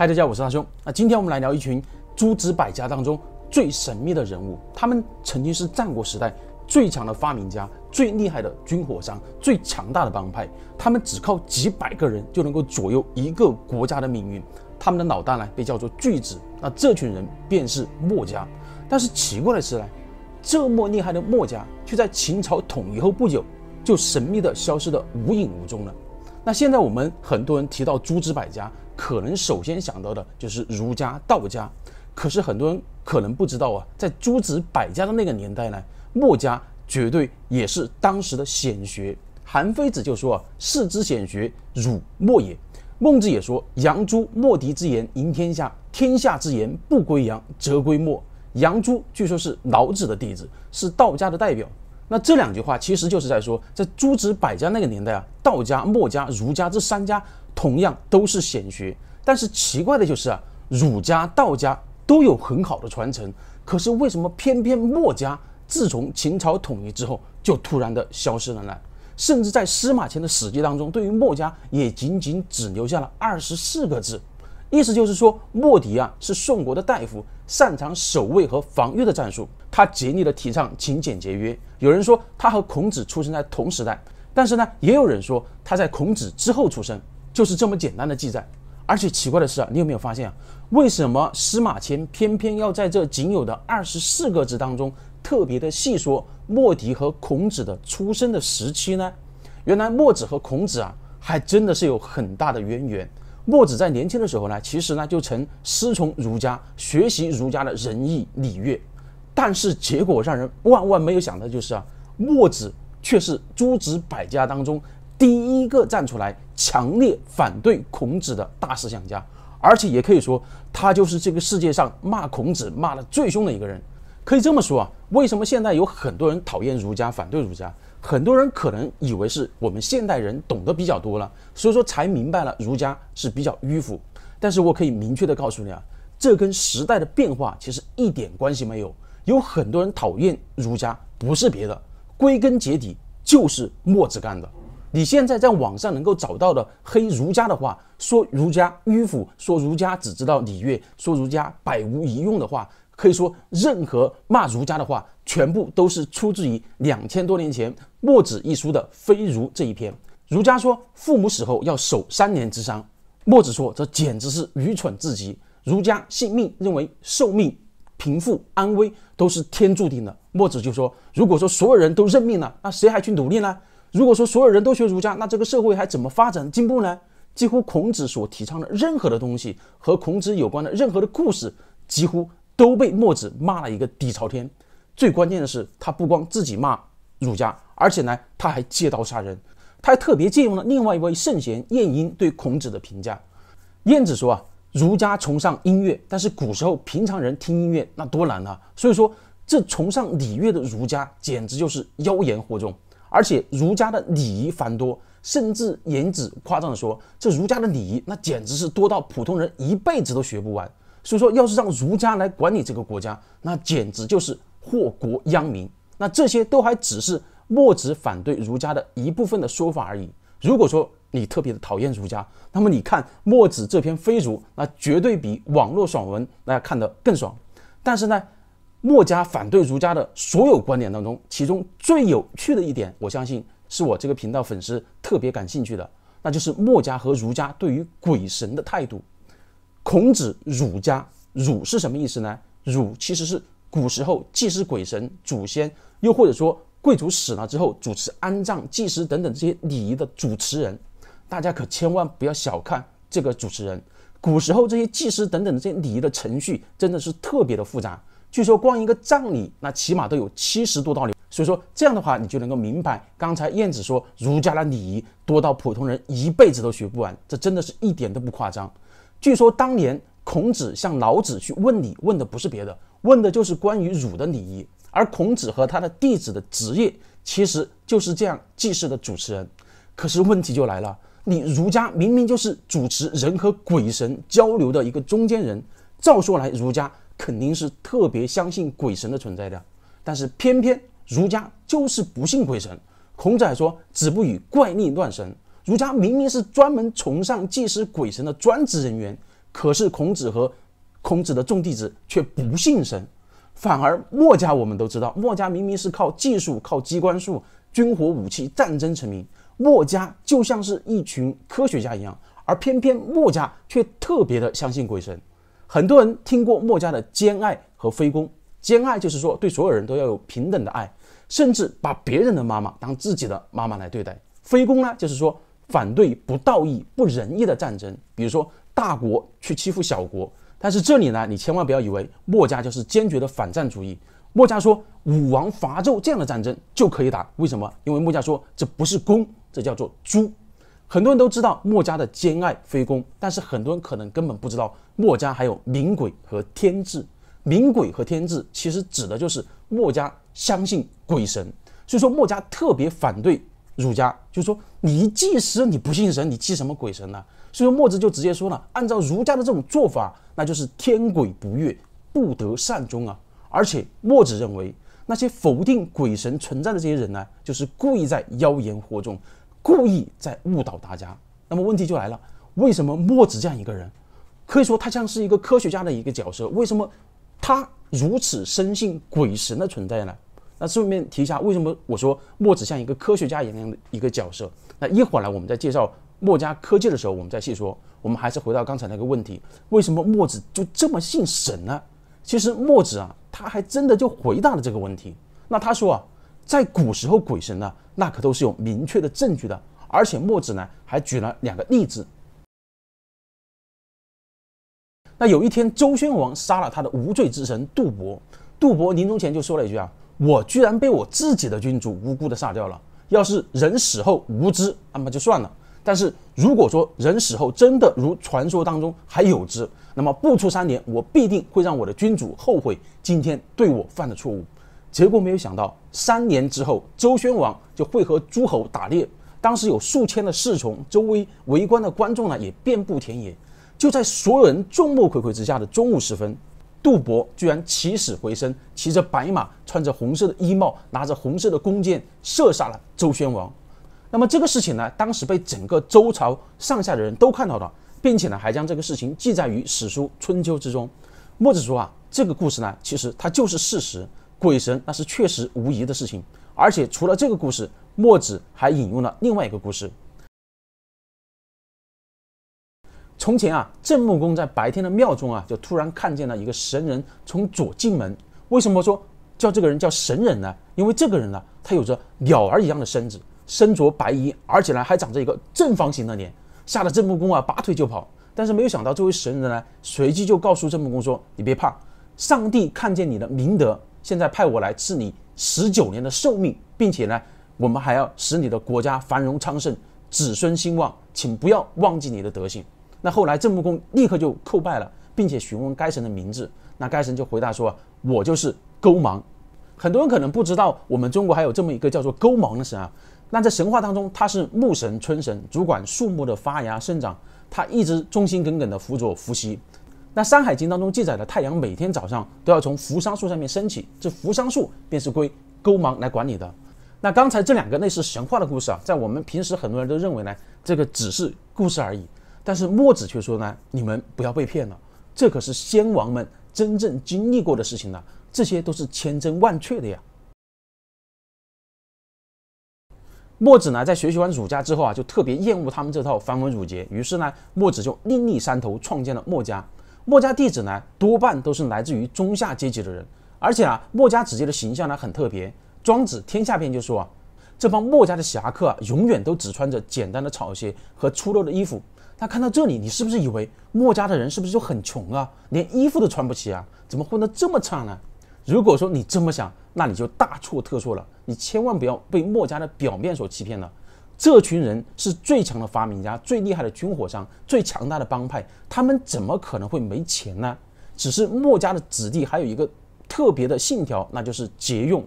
嗨，大家，我是大兄。那今天我们来聊一群诸子百家当中最神秘的人物。他们曾经是战国时代最强的发明家、最厉害的军火商、最强大的帮派。他们只靠几百个人就能够左右一个国家的命运。他们的老大呢，被叫做巨子。那这群人便是墨家。但是奇怪的是呢，这么厉害的墨家，却在秦朝统一后不久，就神秘的消失的无影无踪了。那现在我们很多人提到诸子百家，可能首先想到的就是儒家、道家。可是很多人可能不知道啊，在诸子百家的那个年代呢，墨家绝对也是当时的显学。韩非子就说啊：“世之显学，汝墨也。”孟子也说：“杨朱、墨翟之言赢天下，天下之言不归杨，则归墨。”杨朱据说是老子的弟子，是道家的代表。那这两句话其实就是在说，在诸子百家那个年代啊，道家、墨家、儒家这三家同样都是显学。但是奇怪的就是啊，儒家、道家都有很好的传承，可是为什么偏偏墨家自从秦朝统一之后就突然的消失了呢？甚至在司马迁的《史记》当中，对于墨家也仅仅只留下了二十四个字。意思就是说，莫迪啊是宋国的大夫，擅长守卫和防御的战术。他竭力的提倡勤俭节约。有人说他和孔子出生在同时代，但是呢，也有人说他在孔子之后出生。就是这么简单的记载。而且奇怪的是啊，你有没有发现啊，为什么司马迁偏偏要在这仅有的二十四个字当中特别的细说莫迪和孔子的出生的时期呢？原来墨子和孔子啊，还真的是有很大的渊源。墨子在年轻的时候呢，其实呢就曾师从儒家，学习儒家的仁义礼乐，但是结果让人万万没有想到就是啊，墨子却是诸子百家当中第一个站出来强烈反对孔子的大思想家，而且也可以说他就是这个世界上骂孔子骂的最凶的一个人。可以这么说啊，为什么现在有很多人讨厌儒家、反对儒家？很多人可能以为是我们现代人懂得比较多了，所以说才明白了儒家是比较迂腐。但是我可以明确的告诉你啊，这跟时代的变化其实一点关系没有。有很多人讨厌儒家，不是别的，归根结底就是墨子干的。你现在在网上能够找到的黑儒家的话，说儒家迂腐，说儒家只知道礼乐，说儒家百无一用的话。可以说，任何骂儒家的话，全部都是出自于两千多年前《墨子》一书的“非儒”这一篇。儒家说父母死后要守三年之丧，墨子说这简直是愚蠢至极。儒家信命，认为寿命、贫富、安危都是天注定的。墨子就说，如果说所有人都认命了，那谁还去努力呢？如果说所有人都学儒家，那这个社会还怎么发展进步呢？几乎孔子所提倡的任何的东西，和孔子有关的任何的故事，几乎。都被墨子骂了一个底朝天。最关键的是，他不光自己骂儒家，而且呢，他还借刀杀人。他还特别借用了另外一位圣贤晏婴对孔子的评价。晏子说啊，儒家崇尚音乐，但是古时候平常人听音乐那多难啊。所以说，这崇尚礼乐的儒家简直就是妖言惑众。而且儒家的礼仪繁多，甚至晏子夸张地说，这儒家的礼仪那简直是多到普通人一辈子都学不完。所以说，要是让儒家来管理这个国家，那简直就是祸国殃民。那这些都还只是墨子反对儒家的一部分的说法而已。如果说你特别的讨厌儒家，那么你看墨子这篇《非儒》，那绝对比网络爽文那看得更爽。但是呢，墨家反对儒家的所有观点当中，其中最有趣的一点，我相信是我这个频道粉丝特别感兴趣的，那就是墨家和儒家对于鬼神的态度。孔子，儒家，儒是什么意思呢？儒其实是古时候祭祀鬼神、祖先，又或者说贵族死了之后主持安葬、祭祀等等这些礼仪的主持人。大家可千万不要小看这个主持人。古时候这些祭祀等等这些礼仪的程序，真的是特别的复杂。据说光一个葬礼，那起码都有七十多道流。所以说这样的话，你就能够明白，刚才燕子说儒家的礼仪多到普通人一辈子都学不完，这真的是一点都不夸张。据说当年孔子向老子去问礼，问的不是别的，问的就是关于儒的礼仪。而孔子和他的弟子的职业，其实就是这样祭祀的主持人。可是问题就来了，你儒家明明就是主持人和鬼神交流的一个中间人，照说来儒家肯定是特别相信鬼神的存在的，但是偏偏儒家就是不信鬼神。孔子还说：“子不语怪力乱神。”儒家明明是专门崇尚祭祀鬼神的专职人员，可是孔子和孔子的众弟子却不信神。反而墨家，我们都知道，墨家明明是靠技术、靠机关术、军火武器、战争成名。墨家就像是一群科学家一样，而偏偏墨家却特别的相信鬼神。很多人听过墨家的兼爱和非攻。兼爱就是说对所有人都要有平等的爱，甚至把别人的妈妈当自己的妈妈来对待。非攻呢，就是说。反对不道义、不仁义的战争，比如说大国去欺负小国。但是这里呢，你千万不要以为墨家就是坚决的反战主义。墨家说武王伐纣这样的战争就可以打，为什么？因为墨家说这不是攻，这叫做诛。很多人都知道墨家的兼爱非攻，但是很多人可能根本不知道墨家还有明鬼和天智。明鬼和天智其实指的就是墨家相信鬼神，所以说墨家特别反对。儒家就说：“你祭师你不信神，你祭什么鬼神呢？”所以说墨子就直接说了：“按照儒家的这种做法，那就是天鬼不悦，不得善终啊！而且墨子认为，那些否定鬼神存在的这些人呢，就是故意在妖言惑众，故意在误导大家。那么问题就来了：为什么墨子这样一个人，可以说他像是一个科学家的一个角色？为什么他如此深信鬼神的存在呢？”那顺便提一下，为什么我说墨子像一个科学家一样的一个角色？那一会儿呢，我们在介绍墨家科技的时候，我们再细说。我们还是回到刚才那个问题，为什么墨子就这么信神呢？其实墨子啊，他还真的就回答了这个问题。那他说啊，在古时候，鬼神呢，那可都是有明确的证据的。而且墨子呢，还举了两个例子。那有一天，周宣王杀了他的无罪之神杜伯，杜伯临终前就说了一句啊。我居然被我自己的君主无辜的杀掉了。要是人死后无知，那么就算了。但是如果说人死后真的如传说当中还有知，那么不出三年，我必定会让我的君主后悔今天对我犯的错误。结果没有想到，三年之后，周宣王就会和诸侯打猎，当时有数千的侍从，周围围观的观众呢也遍布田野。就在所有人众目睽睽之下的中午时分。杜伯居然起死回生，骑着白马，穿着红色的衣帽，拿着红色的弓箭，射杀了周宣王。那么这个事情呢，当时被整个周朝上下的人都看到了，并且呢，还将这个事情记载于史书《春秋》之中。墨子说啊，这个故事呢，其实它就是事实，鬼神那是确实无疑的事情。而且除了这个故事，墨子还引用了另外一个故事。从前啊，郑穆公在白天的庙中啊，就突然看见了一个神人从左进门。为什么说叫这个人叫神人呢？因为这个人呢，他有着鸟儿一样的身子，身着白衣，而且呢还长着一个正方形的脸，吓得郑穆公啊拔腿就跑。但是没有想到，这位神人呢，随即就告诉郑穆公说：“你别怕，上帝看见你的明德，现在派我来赐你十九年的寿命，并且呢，我们还要使你的国家繁荣昌盛，子孙兴旺，请不要忘记你的德行。”那后来，郑穆公立刻就叩拜了，并且询问该神的名字。那该神就回答说：“我就是勾芒。”很多人可能不知道，我们中国还有这么一个叫做勾芒的神啊。那在神话当中，他是木神、春神，主管树木的发芽生长。他一直忠心耿耿地辅佐伏羲。那《山海经》当中记载的，太阳每天早上都要从扶桑树上面升起，这扶桑树便是归勾芒来管理的。那刚才这两个类似神话的故事啊，在我们平时很多人都认为呢，这个只是故事而已。但是墨子却说呢：“你们不要被骗了，这可是先王们真正经历过的事情呢，这些都是千真万确的呀。”墨子呢，在学习完儒家之后啊，就特别厌恶他们这套繁文缛节，于是呢，墨子就另立山头，创建了墨家。墨家弟子呢，多半都是来自于中下阶级的人，而且啊，墨家子弟的形象呢，很特别。庄子《天下》篇就说啊，这帮墨家的侠客啊，永远都只穿着简单的草鞋和粗陋的衣服。那看到这里，你是不是以为墨家的人是不是就很穷啊，连衣服都穿不起啊？怎么混得这么差呢？如果说你这么想，那你就大错特错了。你千万不要被墨家的表面所欺骗了。这群人是最强的发明家，最厉害的军火商，最强大的帮派，他们怎么可能会没钱呢？只是墨家的子弟还有一个特别的信条，那就是节用。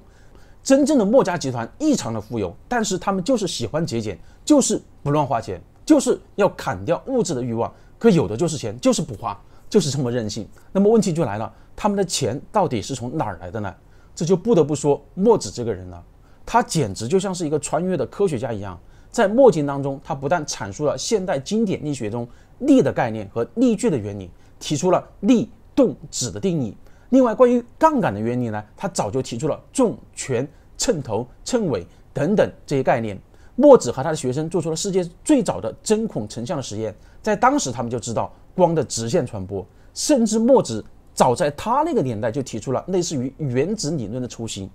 真正的墨家集团异常的富有，但是他们就是喜欢节俭，就是不乱花钱。就是要砍掉物质的欲望，可有的就是钱，就是不花，就是这么任性。那么问题就来了，他们的钱到底是从哪儿来的呢？这就不得不说墨子这个人了，他简直就像是一个穿越的科学家一样，在《墨经》当中，他不但阐述了现代经典力学中力的概念和力矩的原理，提出了力动止的定义。另外，关于杠杆的原理呢，他早就提出了重权、秤头、秤尾等等这些概念。墨子和他的学生做出了世界最早的针孔成像的实验，在当时他们就知道光的直线传播，甚至墨子早在他那个年代就提出了类似于原子理论的雏形。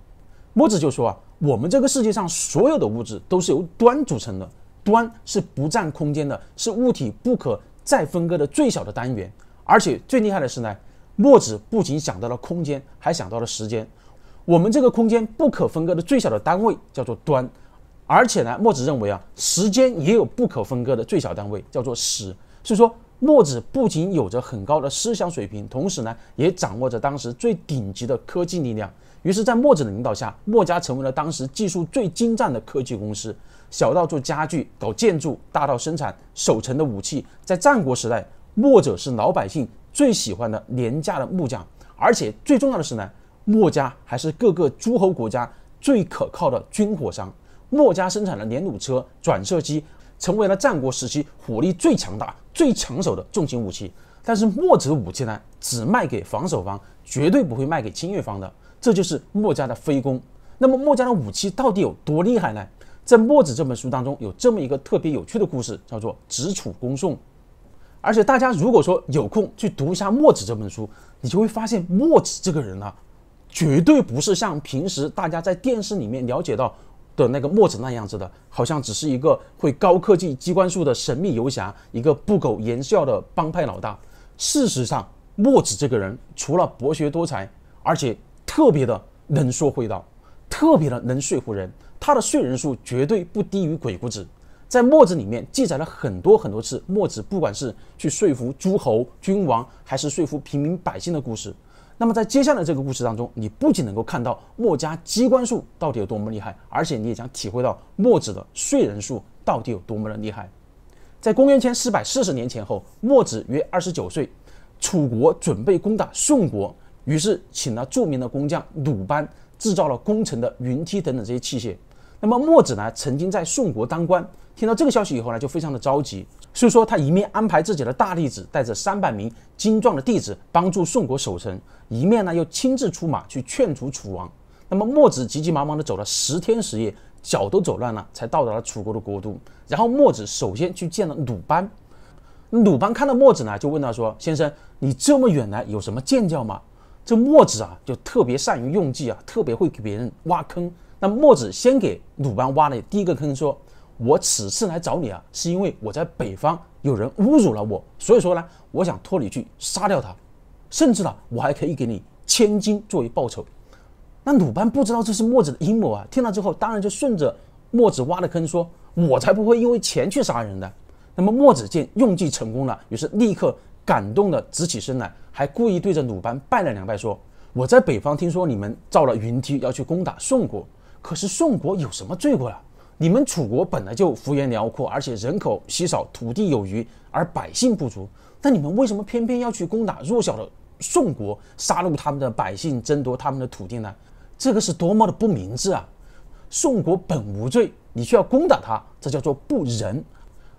墨子就说啊，我们这个世界上所有的物质都是由端组成的，端是不占空间的，是物体不可再分割的最小的单元。而且最厉害的是呢，墨子不仅想到了空间，还想到了时间。我们这个空间不可分割的最小的单位叫做端。而且呢，墨子认为啊，时间也有不可分割的最小单位，叫做“时”。所以说，墨子不仅有着很高的思想水平，同时呢，也掌握着当时最顶级的科技力量。于是，在墨子的领导下，墨家成为了当时技术最精湛的科技公司。小到做家具、搞建筑，大到生产守城的武器。在战国时代，墨者是老百姓最喜欢的廉价的木匠。而且最重要的是呢，墨家还是各个诸侯国家最可靠的军火商。墨家生产的连弩车、转射机，成为了战国时期火力最强大、最抢手的重型武器。但是墨子武器呢，只卖给防守方，绝对不会卖给侵略方的，这就是墨家的非攻。那么墨家的武器到底有多厉害呢？在《墨子》这本书当中，有这么一个特别有趣的故事，叫做“直楚攻宋”。而且大家如果说有空去读一下《墨子》这本书，你就会发现墨子这个人呢，绝对不是像平时大家在电视里面了解到。的那个墨子那样子的，好像只是一个会高科技机关术的神秘游侠，一个不苟言笑的帮派老大。事实上，墨子这个人除了博学多才，而且特别的能说会道，特别的能说服人。他的说服数绝对不低于鬼谷子。在《墨子》里面记载了很多很多次，墨子不管是去说服诸侯、君王，还是说服平民百姓的故事。那么在接下来这个故事当中，你不仅能够看到墨家机关术到底有多么厉害，而且你也将体会到墨子的睡人术到底有多么的厉害。在公元前四百四十年前后，墨子约二十九岁，楚国准备攻打宋国，于是请了著名的工匠鲁班，制造了攻城的云梯等等这些器械。那么墨子呢，曾经在宋国当官，听到这个消息以后呢，就非常的着急，所以说他一面安排自己的大弟子带着三百名精壮的弟子帮助宋国守城，一面呢又亲自出马去劝阻楚王。那么墨子急急忙忙的走了十天十夜，脚都走乱了，才到达了楚国的国都。然后墨子首先去见了鲁班，鲁班看到墨子呢，就问他说：“先生，你这么远来，有什么见教吗？”这墨子啊，就特别善于用计啊，特别会给别人挖坑。那墨子先给鲁班挖了第一个坑，说：“我此次来找你啊，是因为我在北方有人侮辱了我，所以说呢，我想托你去杀掉他，甚至呢，我还可以给你千金作为报酬。”那鲁班不知道这是墨子的阴谋啊，听了之后当然就顺着墨子挖的坑说：“我才不会因为钱去杀人的。”那么墨子见用计成功了，于是立刻感动的直起身来，还故意对着鲁班拜了两拜，说：“我在北方听说你们造了云梯，要去攻打宋国。”可是宋国有什么罪过啊？你们楚国本来就幅员辽阔，而且人口稀少，土地有余，而百姓不足。那你们为什么偏偏要去攻打弱小的宋国，杀戮他们的百姓，争夺他们的土地呢？这个是多么的不明智啊！宋国本无罪，你却要攻打他，这叫做不仁。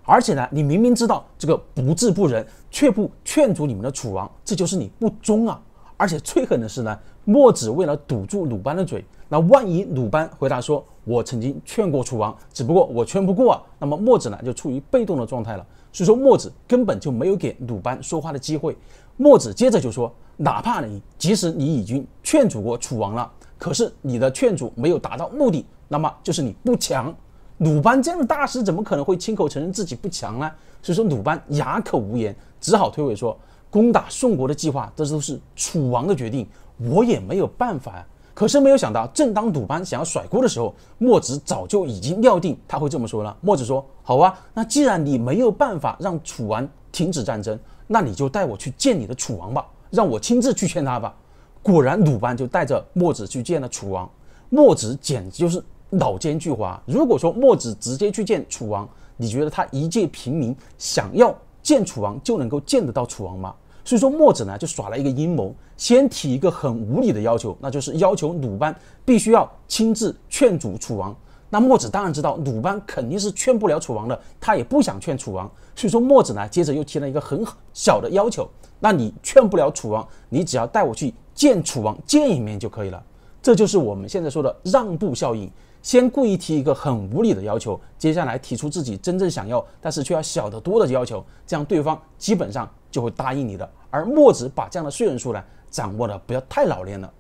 而且呢，你明明知道这个不智不仁，却不劝阻你们的楚王，这就是你不忠啊！而且最狠的是呢，墨子为了堵住鲁班的嘴，那万一鲁班回答说“我曾经劝过楚王，只不过我劝不过”，那么墨子呢就处于被动的状态了。所以说墨子根本就没有给鲁班说话的机会。墨子接着就说：“哪怕你，即使你已经劝阻过楚王了，可是你的劝阻没有达到目的，那么就是你不强。鲁班这样的大师，怎么可能会亲口承认自己不强呢？”所以说鲁班哑口无言，只好推诿说。攻打宋国的计划，这都是楚王的决定，我也没有办法呀。可是没有想到，正当鲁班想要甩锅的时候，墨子早就已经料定他会这么说了。墨子说：“好啊，那既然你没有办法让楚王停止战争，那你就带我去见你的楚王吧，让我亲自去劝他吧。”果然，鲁班就带着墨子去见了楚王。墨子简直就是老奸巨猾。如果说墨子直接去见楚王，你觉得他一介平民想要见楚王就能够见得到楚王吗？所以说墨子呢就耍了一个阴谋，先提一个很无理的要求，那就是要求鲁班必须要亲自劝阻楚王。那墨子当然知道鲁班肯定是劝不了楚王的，他也不想劝楚王。所以说墨子呢接着又提了一个很小的要求，那你劝不了楚王，你只要带我去见楚王见一面就可以了。这就是我们现在说的让步效应，先故意提一个很无理的要求，接下来提出自己真正想要，但是却要小得多的要求，这样对方基本上就会答应你的。而墨子把这样的人数呢，掌握的不要太老练了。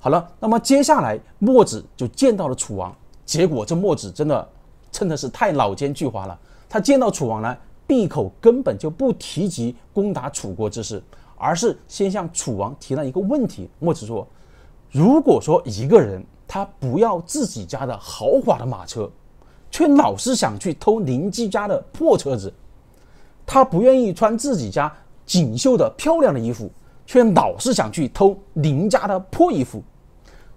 好了，那么接下来墨子就见到了楚王，结果这墨子真的真的是太老奸巨猾了，他见到楚王呢，闭口根本就不提及攻打楚国之事，而是先向楚王提了一个问题，墨子说。如果说一个人他不要自己家的豪华的马车，却老是想去偷邻居家的破车子；他不愿意穿自己家锦绣的漂亮的衣服，却老是想去偷邻家的破衣服；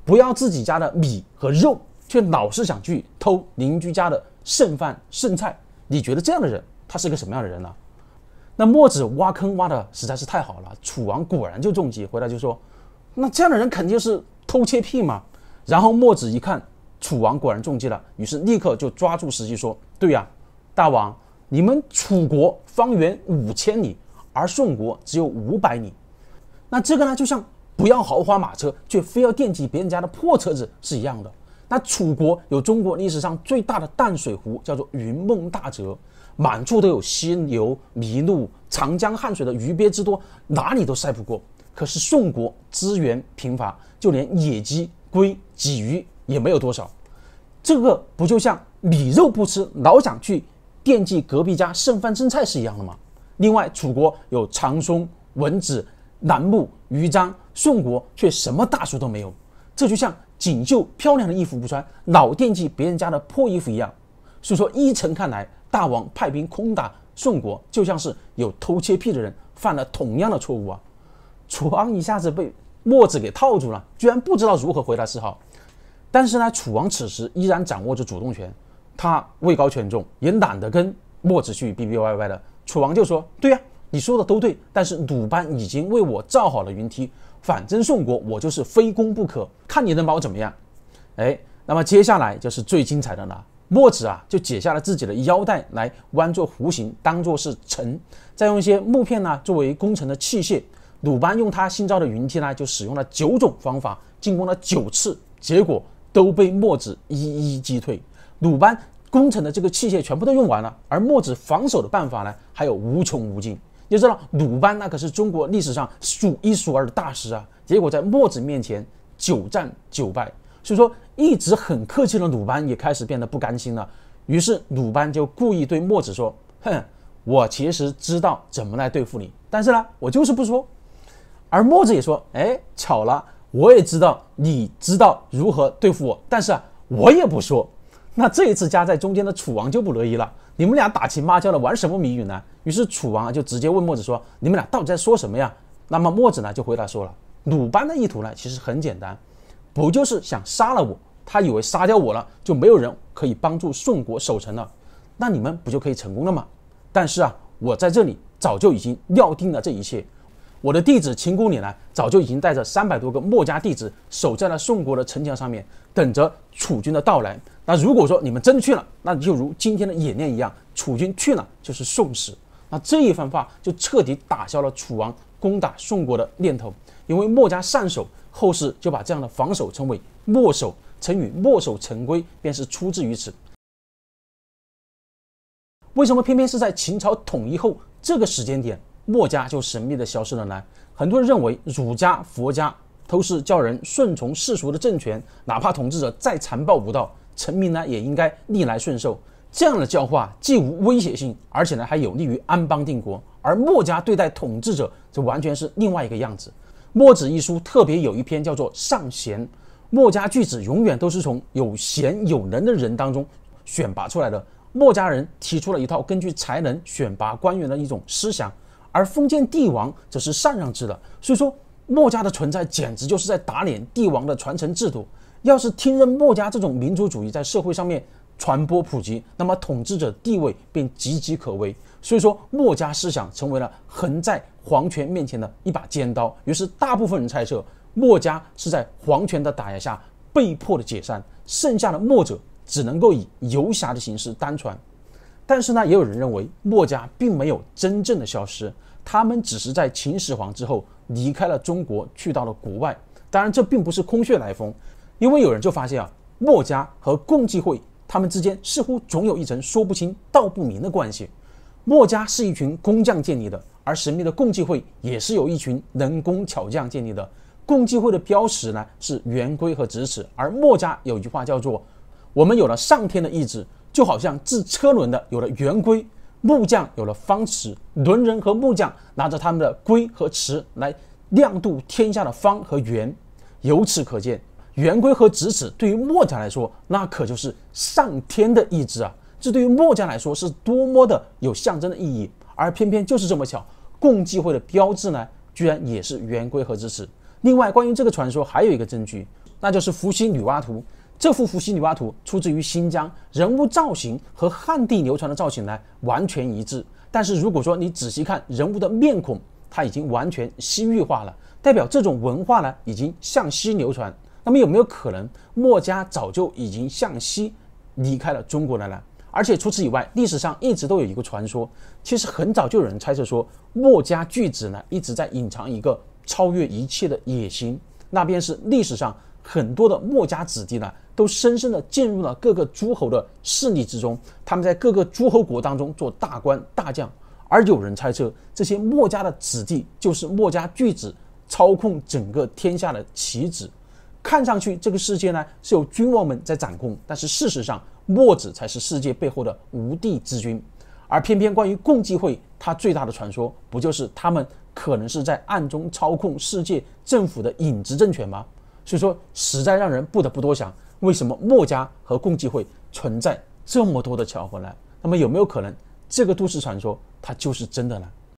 不要自己家的米和肉，却老是想去偷邻居家的剩饭剩菜。你觉得这样的人他是个什么样的人呢？那墨子挖坑挖的实在是太好了，楚王果然就中计，回来就说。那这样的人肯定是偷窃癖嘛！然后墨子一看，楚王果然中计了，于是立刻就抓住时机说：“对呀，大王，你们楚国方圆五千里，而宋国只有五百里。那这个呢，就像不要豪华马车，却非要惦记别人家的破车子是一样的。那楚国有中国历史上最大的淡水湖，叫做云梦大泽，满处都有犀牛、麋鹿，长江、汉水的鱼鳖之多，哪里都赛不过。”可是宋国资源贫乏，就连野鸡、龟、鲫鱼也没有多少，这个不就像米肉不吃，老想去惦记隔壁家剩饭剩菜是一样的吗？另外，楚国有长松、文子、楠木、鱼樟，宋国却什么大树都没有，这就像锦绣漂亮的衣服不穿，老惦记别人家的破衣服一样。所以说，依臣看来，大王派兵空打宋国，就像是有偷窃癖的人犯了同样的错误啊！楚王一下子被墨子给套住了，居然不知道如何回答四号。但是呢，楚王此时依然掌握着主动权，他位高权重，也懒得跟墨子去逼逼歪歪的。楚王就说：“对呀，你说的都对。但是鲁班已经为我造好了云梯，反正宋国我就是非攻不可，看你能把我怎么样？”哎，那么接下来就是最精彩的了。墨子啊，就解下了自己的腰带来弯作弧形，当做是城，再用一些木片呢作为攻城的器械。鲁班用他新造的云梯呢，就使用了九种方法进攻了九次，结果都被墨子一一击退。鲁班攻城的这个器械全部都用完了，而墨子防守的办法呢，还有无穷无尽。你知道鲁班那可是中国历史上数一数二的大师啊，结果在墨子面前九战九败。所以说，一直很客气的鲁班也开始变得不甘心了。于是鲁班就故意对墨子说：“哼，我其实知道怎么来对付你，但是呢，我就是不说。”而墨子也说，哎，巧了，我也知道你知道如何对付我，但是啊，我也不说。那这一次夹在中间的楚王就不乐意了，你们俩打情骂俏的玩什么谜语呢？于是楚王就直接问墨子说，你们俩到底在说什么呀？那么墨子呢就回答说了，鲁班的意图呢其实很简单，不就是想杀了我？他以为杀掉我了就没有人可以帮助宋国守城了，那你们不就可以成功了吗？但是啊，我在这里早就已经料定了这一切。我的弟子秦公里呢，早就已经带着三百多个墨家弟子守在了宋国的城墙上面，等着楚军的到来。那如果说你们真去了，那就如今天的演练一样，楚军去了就是宋死。那这一番话就彻底打消了楚王攻打宋国的念头。因为墨家善守，后世就把这样的防守称为“墨守”。成语“墨守成规”便是出自于此。为什么偏偏是在秦朝统一后这个时间点？墨家就神秘的消失了呢？很多人认为儒家、佛家都是教人顺从世俗的政权，哪怕统治者再残暴无道，臣民呢也应该逆来顺受。这样的教化既无威胁性，而且呢还有利于安邦定国。而墨家对待统治者，则完全是另外一个样子。《墨子》一书特别有一篇叫做《尚贤》。墨家句子永远都是从有贤有能的人当中选拔出来的。墨家人提出了一套根据才能选拔官员的一种思想。而封建帝王则是禅让制的，所以说墨家的存在简直就是在打脸帝王的传承制度。要是听任墨家这种民族主义在社会上面传播普及，那么统治者地位便岌岌可危。所以说，墨家思想成为了横在皇权面前的一把尖刀。于是，大部分人猜测，墨家是在皇权的打压下被迫的解散，剩下的墨者只能够以游侠的形式单传。但是呢，也有人认为墨家并没有真正的消失，他们只是在秦始皇之后离开了中国，去到了国外。当然，这并不是空穴来风，因为有人就发现啊，墨家和共济会他们之间似乎总有一层说不清道不明的关系。墨家是一群工匠建立的，而神秘的共济会也是由一群能工巧匠建立的。共济会的标识呢是圆规和直尺，而墨家有句话叫做：“我们有了上天的意志。”就好像制车轮的有了圆规，木匠有了方尺，轮人和木匠拿着他们的规和尺来量度天下的方和圆。由此可见，圆规和直尺对于墨家来说，那可就是上天的意志啊！这对于墨家来说是多么的有象征的意义。而偏偏就是这么巧，共济会的标志呢，居然也是圆规和直尺。另外，关于这个传说，还有一个证据，那就是伏羲女娲图。这幅伏羲女娲图出自于新疆，人物造型和汉地流传的造型呢完全一致。但是如果说你仔细看人物的面孔，它已经完全西域化了，代表这种文化呢已经向西流传。那么有没有可能墨家早就已经向西离开了中国了呢？而且除此以外，历史上一直都有一个传说，其实很早就有人猜测说，墨家巨子呢一直在隐藏一个超越一切的野心，那便是历史上很多的墨家子弟呢。都深深地进入了各个诸侯的势力之中，他们在各个诸侯国当中做大官大将，而有人猜测，这些墨家的子弟就是墨家巨子操控整个天下的棋子。看上去这个世界呢是由君王们在掌控，但是事实上，墨子才是世界背后的无地之君。而偏偏关于共济会，它最大的传说不就是他们可能是在暗中操控世界政府的影子政权吗？所以说，实在让人不得不多想。为什么墨家和共济会存在这么多的巧合呢？那么有没有可能这个都市传说它就是真的呢？